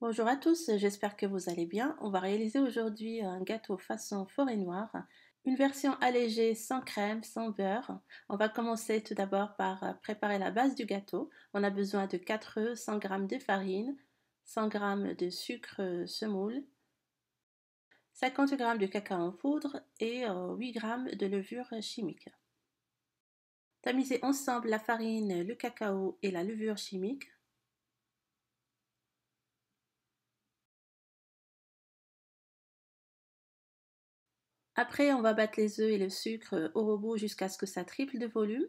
Bonjour à tous, j'espère que vous allez bien. On va réaliser aujourd'hui un gâteau façon forêt noire, une version allégée sans crème, sans beurre. On va commencer tout d'abord par euh, préparer la base du gâteau. On a besoin de 4 œufs, 100 g de farine, 100 g de sucre semoule, 50 g de cacao en poudre et 8 euh, g de levure chimique. Tamisez ensemble la farine, le cacao et la levure chimique Après, on va battre les œufs et le sucre euh, au robot jusqu'à ce que ça triple de volume.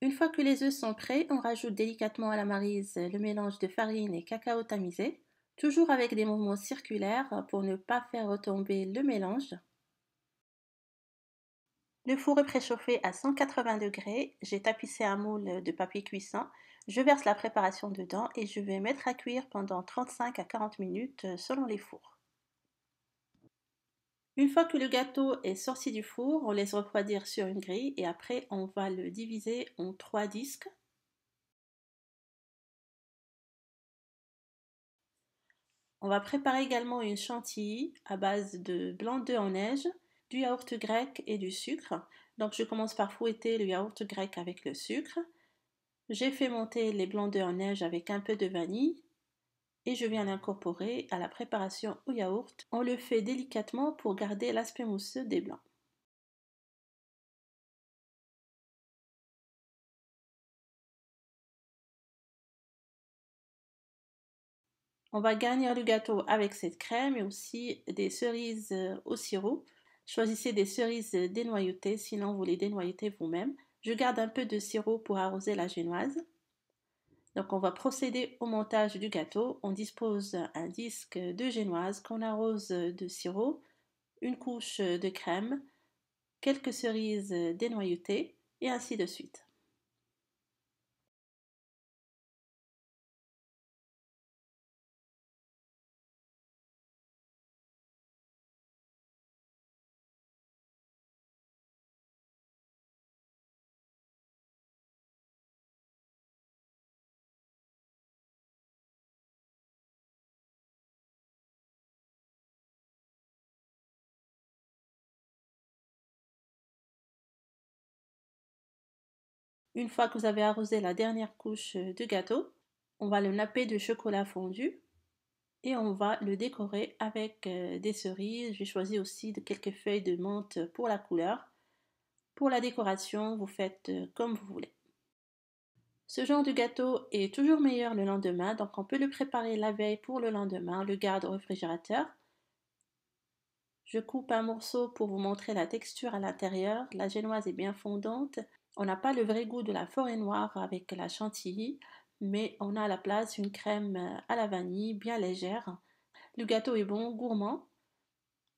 Une fois que les œufs sont prêts, on rajoute délicatement à la marise euh, le mélange de farine et cacao tamisé, toujours avec des mouvements circulaires euh, pour ne pas faire retomber le mélange. Le four est préchauffé à 180 degrés. J'ai tapissé un moule de papier cuisson je verse la préparation dedans et je vais mettre à cuire pendant 35 à 40 minutes euh, selon les fours. Une fois que le gâteau est sorti du four, on laisse refroidir sur une grille et après on va le diviser en trois disques. On va préparer également une chantilly à base de blanc d'œuf en neige, du yaourt grec et du sucre. Donc je commence par fouetter le yaourt grec avec le sucre. J'ai fait monter les blancs de en neige avec un peu de vanille et je viens l'incorporer à la préparation au yaourt. On le fait délicatement pour garder l'aspect mousseux des blancs. On va garnir le gâteau avec cette crème et aussi des cerises euh, au sirop. Choisissez des cerises dénoyautées, sinon vous les dénoyautez vous-même. Je garde un peu de sirop pour arroser la génoise. Donc on va procéder au montage du gâteau. On dispose un disque de génoise qu'on arrose de sirop, une couche de crème, quelques cerises dénoyautées et ainsi de suite. Une fois que vous avez arrosé la dernière couche euh, de gâteau, on va le napper de chocolat fondu et on va le décorer avec euh, des cerises. J'ai choisi aussi quelques feuilles de menthe pour la couleur. Pour la décoration, vous faites euh, comme vous voulez. Ce genre de gâteau est toujours meilleur le lendemain, donc on peut le préparer la veille pour le lendemain, le garde au réfrigérateur. Je coupe un morceau pour vous montrer la texture à l'intérieur. La génoise est bien fondante. On n'a pas le vrai goût de la forêt noire avec la chantilly, mais on a à la place une crème euh, à la vanille bien légère. Le gâteau est bon, gourmand.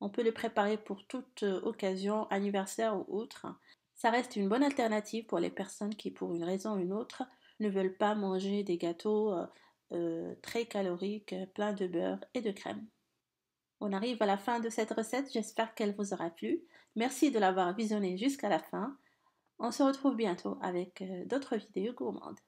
On peut le préparer pour toute euh, occasion, anniversaire ou autre. Ça reste une bonne alternative pour les personnes qui, pour une raison ou une autre, ne veulent pas manger des gâteaux euh, très caloriques, pleins de beurre et de crème. On arrive à la fin de cette recette, j'espère qu'elle vous aura plu. Merci de l'avoir visionnée jusqu'à la fin. On se retrouve bientôt avec euh, d'autres vidéos gourmandes.